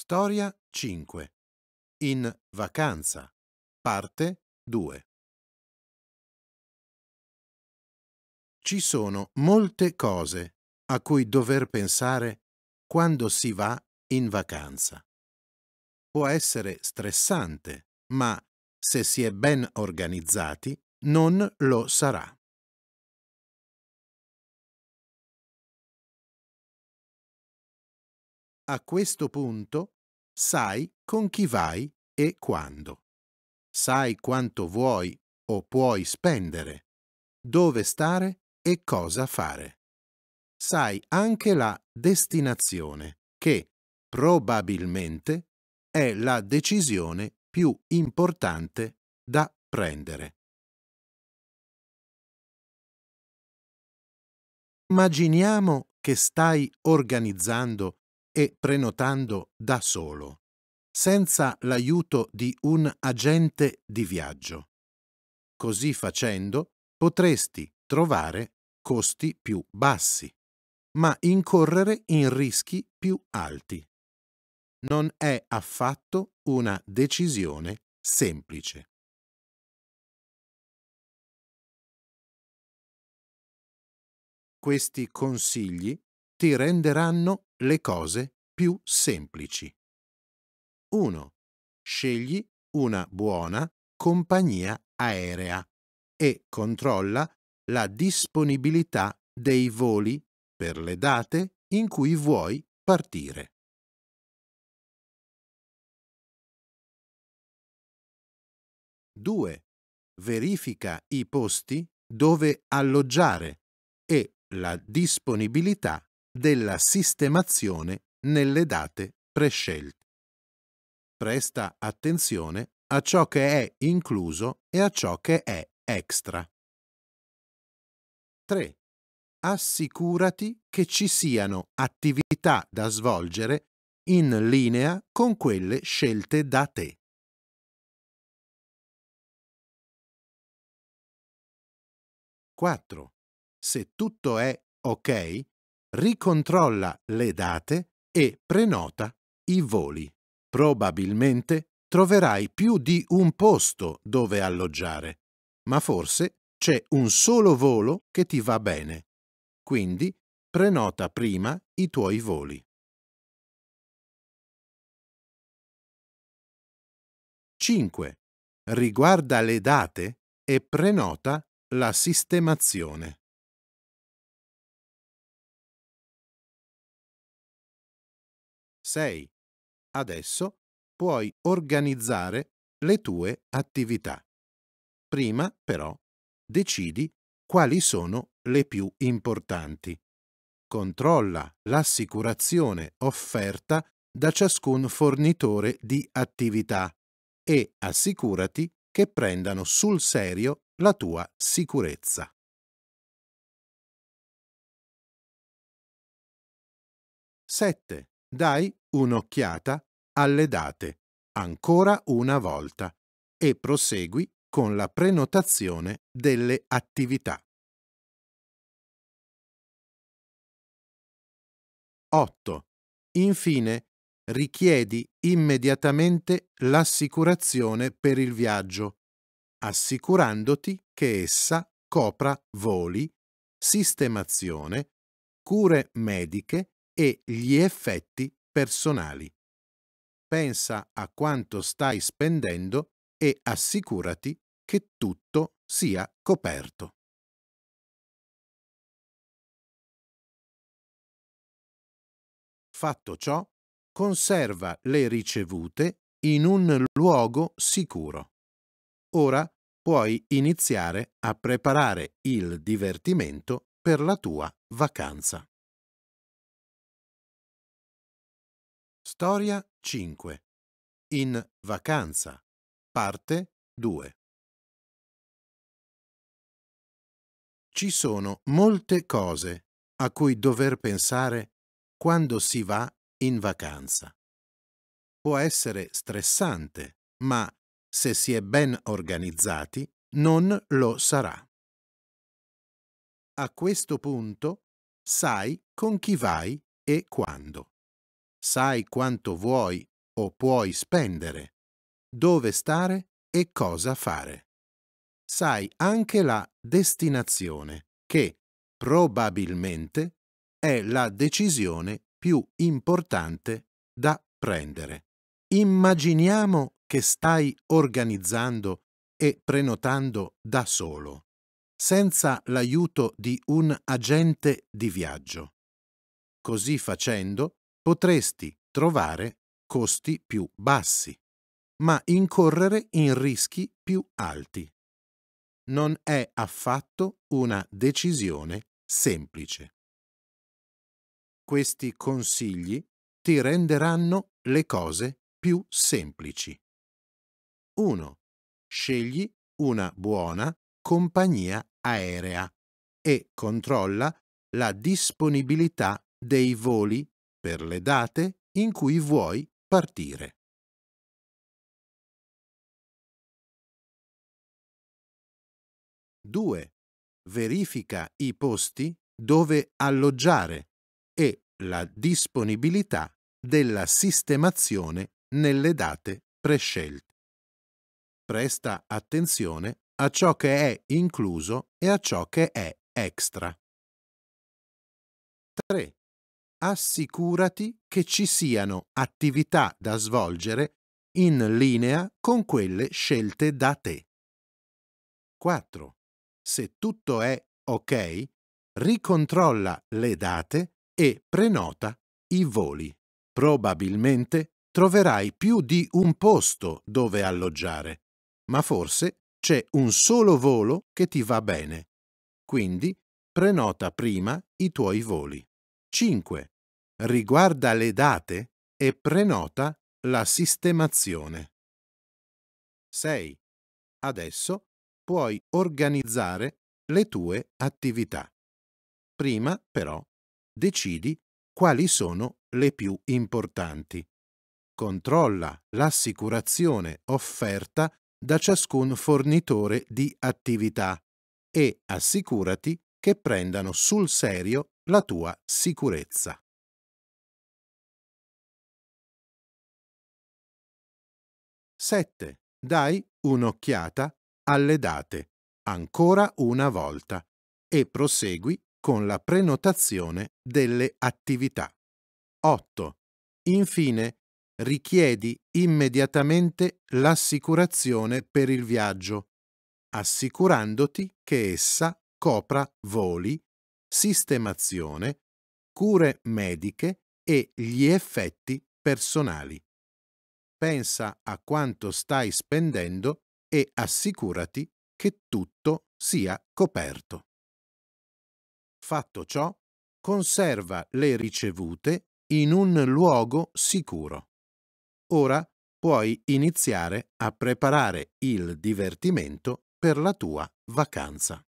Storia 5. In vacanza. Parte 2. Ci sono molte cose a cui dover pensare quando si va in vacanza. Può essere stressante, ma se si è ben organizzati non lo sarà. A questo punto sai con chi vai e quando. Sai quanto vuoi o puoi spendere, dove stare e cosa fare. Sai anche la destinazione che probabilmente è la decisione più importante da prendere. Immaginiamo che stai organizzando e prenotando da solo, senza l'aiuto di un agente di viaggio. Così facendo potresti trovare costi più bassi, ma incorrere in rischi più alti. Non è affatto una decisione semplice. Questi consigli ti renderanno le cose più semplici. 1. Scegli una buona compagnia aerea e controlla la disponibilità dei voli per le date in cui vuoi partire. 2. Verifica i posti dove alloggiare e la disponibilità della sistemazione nelle date prescelte. Presta attenzione a ciò che è incluso e a ciò che è extra. 3. Assicurati che ci siano attività da svolgere in linea con quelle scelte da te. Quattro. Se tutto è ok, ricontrolla le date e prenota i voli. Probabilmente troverai più di un posto dove alloggiare, ma forse c'è un solo volo che ti va bene. Quindi prenota prima i tuoi voli. 5. Riguarda le date e prenota la sistemazione. 6. Adesso puoi organizzare le tue attività. Prima, però, decidi quali sono le più importanti. Controlla l'assicurazione offerta da ciascun fornitore di attività e assicurati che prendano sul serio la tua sicurezza. Sette. Dai un'occhiata alle date, ancora una volta, e prosegui con la prenotazione delle attività. 8. Infine, richiedi immediatamente l'assicurazione per il viaggio, assicurandoti che essa copra voli, sistemazione, cure mediche e gli effetti personali. Pensa a quanto stai spendendo e assicurati che tutto sia coperto. Fatto ciò, conserva le ricevute in un luogo sicuro. Ora puoi iniziare a preparare il divertimento per la tua vacanza. Storia 5. In vacanza. Parte 2. Ci sono molte cose a cui dover pensare quando si va in vacanza. Può essere stressante, ma se si è ben organizzati non lo sarà. A questo punto sai con chi vai e quando sai quanto vuoi o puoi spendere, dove stare e cosa fare. Sai anche la destinazione, che probabilmente è la decisione più importante da prendere. Immaginiamo che stai organizzando e prenotando da solo, senza l'aiuto di un agente di viaggio. Così facendo, potresti trovare costi più bassi, ma incorrere in rischi più alti. Non è affatto una decisione semplice. Questi consigli ti renderanno le cose più semplici. 1. Scegli una buona compagnia aerea e controlla la disponibilità dei voli per le date in cui vuoi partire. Due. Verifica i posti dove alloggiare e la disponibilità della sistemazione nelle date prescelte. Presta attenzione a ciò che è incluso e a ciò che è extra. 3 assicurati che ci siano attività da svolgere in linea con quelle scelte da te. 4. Se tutto è ok, ricontrolla le date e prenota i voli. Probabilmente troverai più di un posto dove alloggiare, ma forse c'è un solo volo che ti va bene. Quindi prenota prima i tuoi voli. 5. Riguarda le date e prenota la sistemazione. 6. Adesso puoi organizzare le tue attività. Prima, però, decidi quali sono le più importanti. Controlla l'assicurazione offerta da ciascun fornitore di attività e assicurati che prendano sul serio la tua sicurezza. Sette. Dai un'occhiata alle date, ancora una volta, e prosegui con la prenotazione delle attività. 8. Infine, richiedi immediatamente l'assicurazione per il viaggio, assicurandoti che essa copra voli, sistemazione, cure mediche e gli effetti personali. Pensa a quanto stai spendendo e assicurati che tutto sia coperto. Fatto ciò, conserva le ricevute in un luogo sicuro. Ora puoi iniziare a preparare il divertimento per la tua vacanza.